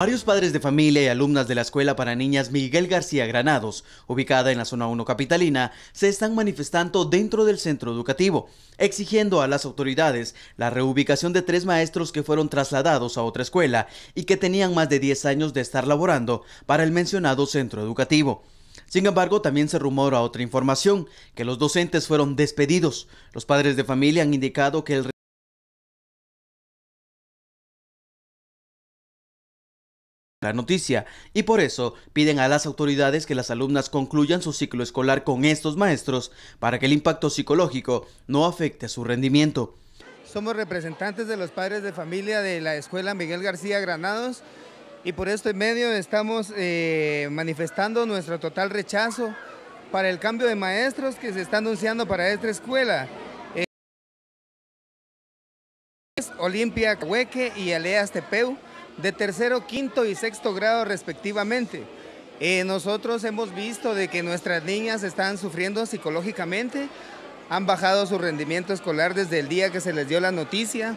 Varios padres de familia y alumnas de la Escuela para Niñas Miguel García Granados, ubicada en la zona 1 capitalina, se están manifestando dentro del centro educativo, exigiendo a las autoridades la reubicación de tres maestros que fueron trasladados a otra escuela y que tenían más de 10 años de estar laborando para el mencionado centro educativo. Sin embargo, también se rumora otra información, que los docentes fueron despedidos. Los padres de familia han indicado que el la noticia y por eso piden a las autoridades que las alumnas concluyan su ciclo escolar con estos maestros para que el impacto psicológico no afecte su rendimiento. Somos representantes de los padres de familia de la escuela Miguel García Granados y por esto en medio estamos eh, manifestando nuestro total rechazo para el cambio de maestros que se está anunciando para esta escuela. Eh, Olimpia Cahueque y Aleas Tepeu de tercero, quinto y sexto grado respectivamente. Eh, nosotros hemos visto de que nuestras niñas están sufriendo psicológicamente, han bajado su rendimiento escolar desde el día que se les dio la noticia.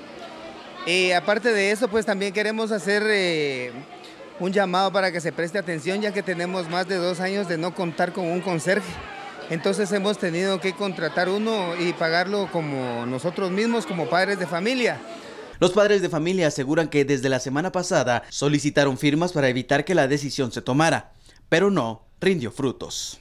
Eh, aparte de eso, pues también queremos hacer eh, un llamado para que se preste atención, ya que tenemos más de dos años de no contar con un conserje. Entonces hemos tenido que contratar uno y pagarlo como nosotros mismos, como padres de familia. Los padres de familia aseguran que desde la semana pasada solicitaron firmas para evitar que la decisión se tomara, pero no rindió frutos.